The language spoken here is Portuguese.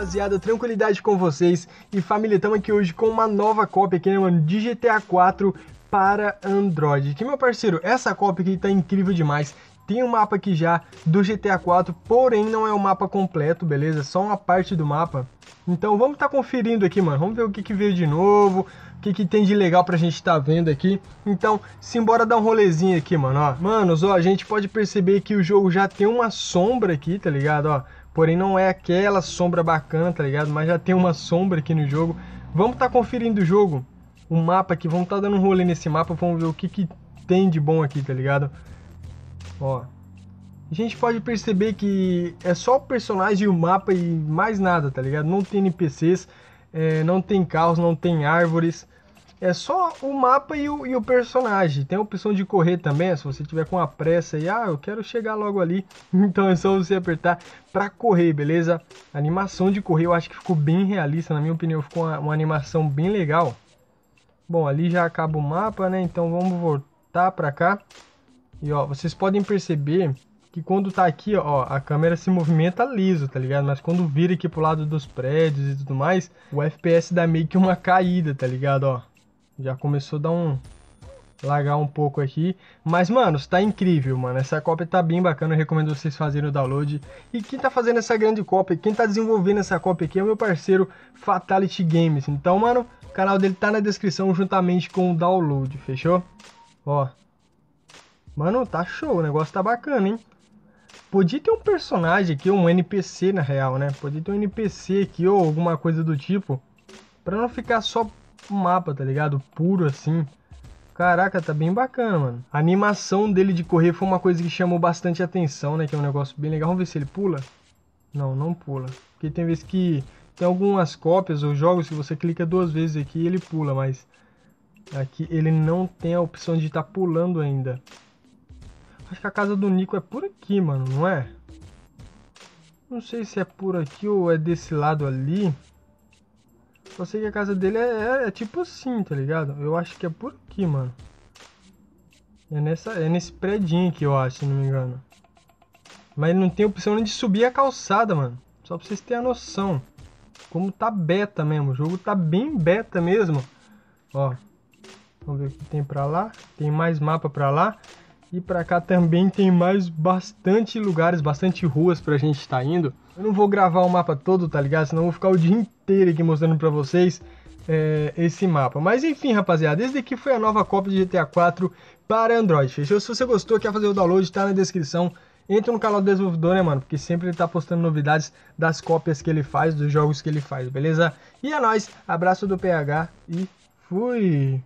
rapaziada, tranquilidade com vocês e família, estamos aqui hoje com uma nova cópia aqui, né, mano, de GTA 4 para Android. Que meu parceiro, essa cópia aqui tá incrível demais. Tem um mapa aqui já do GTA 4, porém não é o um mapa completo, beleza? Só uma parte do mapa. Então vamos estar tá conferindo aqui, mano. Vamos ver o que, que veio de novo, o que, que tem de legal pra gente estar tá vendo aqui. Então, simbora dar um rolezinho aqui, mano, ó. Manos, ó, a gente pode perceber que o jogo já tem uma sombra aqui, tá ligado, ó Porém, não é aquela sombra bacana, tá ligado? Mas já tem uma sombra aqui no jogo. Vamos estar tá conferindo o jogo, o mapa aqui. Vamos estar tá dando um rolê nesse mapa. Vamos ver o que, que tem de bom aqui, tá ligado? Ó. A gente pode perceber que é só o personagem e o mapa e mais nada, tá ligado? Não tem NPCs, é, não tem carros, não tem árvores. É só o mapa e o, e o personagem. Tem a opção de correr também, se você tiver com a pressa e ah, eu quero chegar logo ali. Então é só você apertar para correr, beleza? A animação de correr eu acho que ficou bem realista, na minha opinião, ficou uma, uma animação bem legal. Bom, ali já acaba o mapa, né? Então vamos voltar para cá. E ó, vocês podem perceber que quando tá aqui, ó, a câmera se movimenta liso, tá ligado? Mas quando vira aqui pro lado dos prédios e tudo mais, o FPS dá meio que uma caída, tá ligado, ó? Já começou a dar um... Lagar um pouco aqui. Mas, mano, está incrível, mano. Essa cópia tá bem bacana. Eu recomendo vocês fazerem o download. E quem tá fazendo essa grande cópia, quem tá desenvolvendo essa cópia aqui é o meu parceiro Fatality Games. Então, mano, o canal dele tá na descrição juntamente com o download, fechou? Ó. Mano, tá show. O negócio tá bacana, hein? Podia ter um personagem aqui, um NPC na real, né? Podia ter um NPC aqui ou alguma coisa do tipo. Pra não ficar só o mapa, tá ligado? Puro assim. Caraca, tá bem bacana, mano. A animação dele de correr foi uma coisa que chamou bastante atenção, né? Que é um negócio bem legal. Vamos ver se ele pula. Não, não pula. Porque tem vezes que tem algumas cópias ou jogos que você clica duas vezes aqui e ele pula, mas aqui ele não tem a opção de estar tá pulando ainda. Acho que a casa do Nico é por aqui, mano, não é? Não sei se é por aqui ou é desse lado ali. Só tipo, sei que a casa dele é, é, é tipo assim, tá ligado? Eu acho que é por aqui, mano. É, nessa, é nesse prédio aqui, eu acho, se não me engano. Mas não tem opção nem de subir a calçada, mano. Só pra vocês terem a noção. Como tá beta mesmo. O jogo tá bem beta mesmo. Ó. Vamos ver o que tem pra lá. Tem mais mapa pra lá. E para cá também tem mais bastante lugares, bastante ruas pra gente estar tá indo. Eu não vou gravar o mapa todo, tá ligado? Senão eu vou ficar o dia inteiro aqui mostrando pra vocês é, esse mapa. Mas enfim, rapaziada, esse daqui foi a nova cópia de GTA 4 para Android, fechou? Se você gostou, quer fazer o download, tá na descrição. Entra no canal do desenvolvedor, né, mano? Porque sempre ele tá postando novidades das cópias que ele faz, dos jogos que ele faz, beleza? E é nóis, abraço do PH e fui!